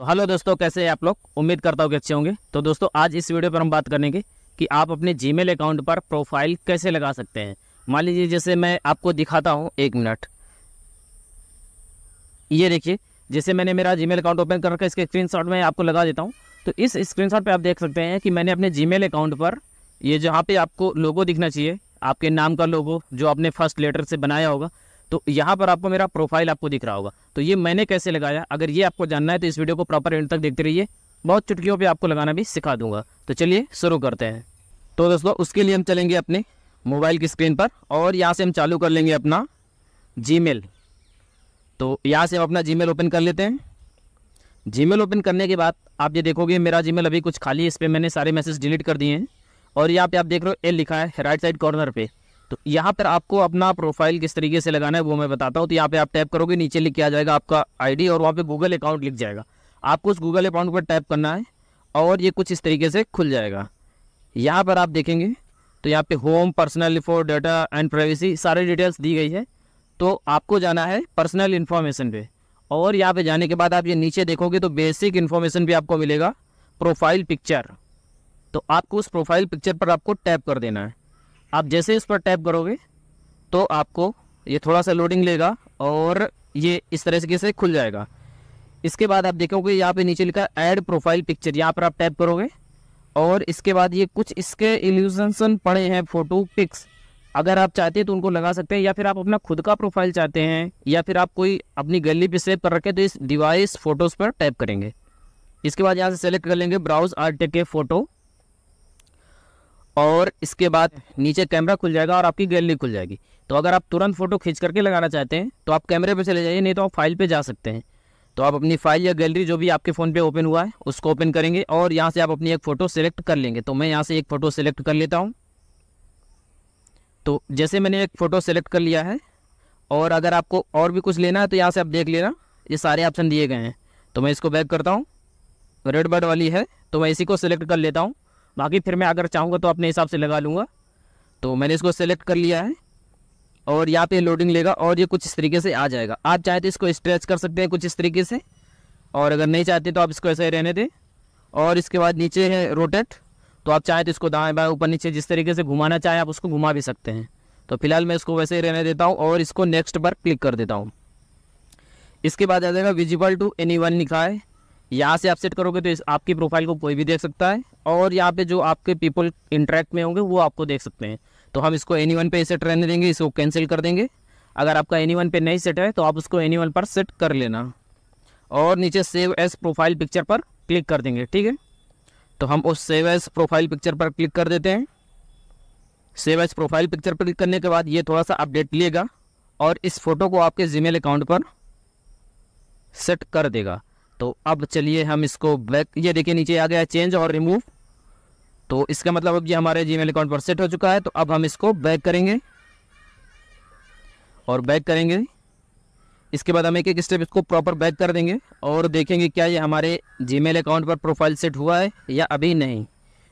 तो हेलो दोस्तों कैसे हैं आप लोग उम्मीद करता हूँ कि अच्छे होंगे तो दोस्तों आज इस वीडियो पर हम बात करेंगे कि आप अपने जीमेल अकाउंट पर प्रोफाइल कैसे लगा सकते हैं मान लीजिए जैसे मैं आपको दिखाता हूँ एक मिनट ये देखिए जैसे मैंने मेरा जीमेल अकाउंट ओपन कर इसके स्क्रीन में आपको लगा देता हूँ तो इस स्क्रीन पे आप देख सकते हैं कि मैंने अपने जी अकाउंट पर ये जहाँ पे आपको लोगो दिखना चाहिए आपके नाम का लोगो जो आपने फर्स्ट लेटर से बनाया होगा तो यहाँ पर आपको मेरा प्रोफाइल आपको दिख रहा होगा तो ये मैंने कैसे लगाया अगर ये आपको जानना है तो इस वीडियो को प्रॉपर एंड तक देखते रहिए बहुत चुटकियों पर आपको लगाना भी सिखा दूंगा तो चलिए शुरू करते हैं तो दोस्तों उसके लिए हम चलेंगे अपने मोबाइल की स्क्रीन पर और यहाँ से हम चालू कर लेंगे अपना जी तो यहाँ से हम अपना जी ओपन कर लेते हैं जीमेल ओपन करने के बाद आप ये देखोगे मेरा जीमेल अभी कुछ खाली है इस पर मैंने सारे मैसेज डिलीट कर दिए हैं और यहाँ पे आप देख रहे हो एल लिखा है राइट साइड कॉर्नर पे तो यहाँ पर आपको अपना प्रोफाइल किस तरीके से लगाना है वो मैं बताता हूँ तो यहाँ पे आप टैप करोगे नीचे लिख के आ जाएगा आपका आईडी और वहाँ पे गूगल अकाउंट लिख जाएगा आपको उस गूगल अकाउंट पर टैप करना है और ये कुछ इस तरीके से खुल जाएगा यहाँ पर आप देखेंगे तो यहाँ पे home personal info data and privacy सारे डिटेल्स दी गई है तो आपको जाना है पर्सनल इन्फॉर्मेशन पर और यहाँ पर जाने के बाद आप ये नीचे देखोगे तो बेसिक इन्फॉर्मेशन भी आपको मिलेगा प्रोफाइल पिक्चर तो आपको उस प्रोफाइल पिक्चर पर आपको टैप कर देना है आप जैसे इस पर टैप करोगे तो आपको ये थोड़ा सा लोडिंग लेगा और ये इस तरह से खुल जाएगा इसके बाद आप देखोगे यहाँ पे नीचे लिखा ऐड प्रोफाइल पिक्चर यहाँ पर आप टैप करोगे और इसके बाद ये कुछ इसके एल्यूजन पड़े हैं फ़ोटो पिक्स अगर आप चाहते हैं तो उनको लगा सकते हैं या फिर आप अपना खुद का प्रोफाइल चाहते हैं या फिर आप कोई अपनी गली पे सेव कर रखें तो इस डिवाइस फ़ोटोज़ पर टैप करेंगे इसके बाद यहाँ से सेलेक्ट कर लेंगे ब्राउज़ आर्ट के फ़ोटो और इसके बाद नीचे कैमरा खुल जाएगा और आपकी गैलरी खुल जाएगी तो अगर आप तुरंत फ़ोटो खींच करके लगाना चाहते हैं तो आप कैमरे पर चले जाइए नहीं तो आप फाइल पर जा सकते हैं तो आप अपनी फाइल या गैलरी जो भी आपके फ़ोन पे ओपन हुआ है उसको ओपन करेंगे और यहाँ से आप अपनी एक फ़ोटो सेलेक्ट कर लेंगे तो मैं यहाँ से एक फ़ोटो सेलेक्ट कर लेता हूँ तो जैसे मैंने एक फ़ोटो सेलेक्ट कर लिया है और अगर आपको और भी कुछ लेना है तो यहाँ से आप देख लेना ये सारे ऑप्शन दिए गए हैं तो मैं इसको बैक करता हूँ रेड बर्ड वाली है तो मैं इसी को सिलेक्ट कर लेता हूँ बाकी फिर मैं अगर चाहूँगा तो अपने हिसाब से लगा लूँगा तो मैंने इसको सेलेक्ट कर लिया है और यहाँ पे लोडिंग लेगा और ये कुछ इस तरीके से आ जाएगा आप चाहे तो इसको स्ट्रेच कर सकते हैं कुछ इस तरीके से और अगर नहीं चाहते तो आप इसको ऐसे ही रहने दें और इसके बाद नीचे है रोटेट तो आप चाहें तो इसको दाएँ बाएँ ऊपर नीचे जिस तरीके से घुमाना चाहें आप उसको घुमा भी सकते हैं तो फिलहाल मैं इसको वैसे ही रहने देता हूँ और इसको नेक्स्ट पर क्लिक कर देता हूँ इसके बाद आ जाएगा विजिबल टू एनी वन लिखा है यहाँ से आप सेट करोगे तो इस आपकी प्रोफाइल को कोई भी देख सकता है और यहाँ पे जो आपके पीपल इंटरेक्ट में होंगे वो आपको देख सकते हैं तो हम इसको एनी वन पे सेट रहने देंगे इसको कैंसिल कर देंगे अगर आपका एनी वन पे नहीं सेट है तो आप उसको एनी वन पर सेट कर लेना और नीचे सेव एस प्रोफाइल पिक्चर पर क्लिक कर देंगे ठीक है तो हम उस सेव एस प्रोफाइल पिक्चर पर क्लिक कर देते हैं सेव एस प्रोफाइल पिक्चर पर क्लिक करने के बाद ये थोड़ा सा अपडेट लिएगा और इस फोटो को आपके जीमेल अकाउंट पर सेट कर देगा तो अब चलिए हम इसको बैक ये देखिए नीचे आ गया चेंज और रिमूव तो इसका मतलब अब ये हमारे जी अकाउंट पर सेट हो चुका है तो अब हम इसको बैक करेंगे और बैक करेंगे इसके बाद हम एक एक स्टेप इसको प्रॉपर बैक कर देंगे और देखेंगे क्या ये हमारे जीमेल अकाउंट पर प्रोफाइल सेट हुआ है या अभी नहीं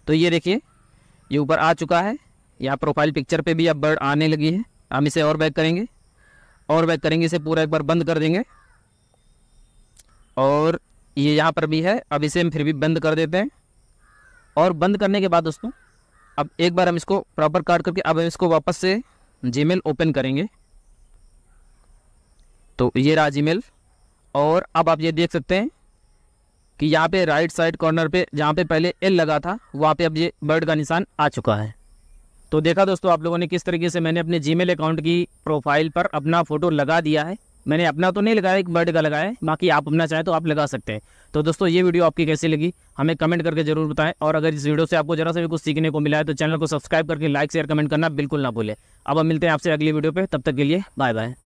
तो ये देखिए ये ऊपर आ चुका है यहाँ प्रोफाइल पिक्चर पे भी अब बर्ड आने लगी है हम इसे और बैक करेंगे और बैक करेंगे इसे पूरा एक बार बंद कर देंगे और ये यहाँ पर भी है अब इसे हम फिर भी बंद कर देते हैं और बंद करने के बाद दोस्तों अब एक बार हम इसको प्रॉपर काट करके अब हम इसको वापस से जीमेल ओपन करेंगे तो ये रहा जीमेल और अब आप ये देख सकते हैं कि यहाँ पे राइट साइड कॉर्नर पे जहाँ पे पहले एल लगा था वहाँ पे अब ये बर्ड का निशान आ चुका है तो देखा दोस्तों आप लोगों ने किस तरीके से मैंने अपने जीमेल अकाउंट की प्रोफाइल पर अपना फ़ोटो लगा दिया है मैंने अपना तो नहीं लगाया एक बर्ड का लगाया है बाकी आप अपना चाहें तो आप लगा सकते हैं तो दोस्तों ये वीडियो आपकी कैसी लगी हमें कमेंट करके जरूर बताएं और अगर इस वीडियो से आपको जरा सा भी कुछ सीखने को मिला है तो चैनल को सब्सक्राइब करके लाइक शेयर कमेंट करना बिल्कुल ना भूलें अब हम मिलते हैं आपसे अगली वीडियो पर तब तक के लिए बाय बाय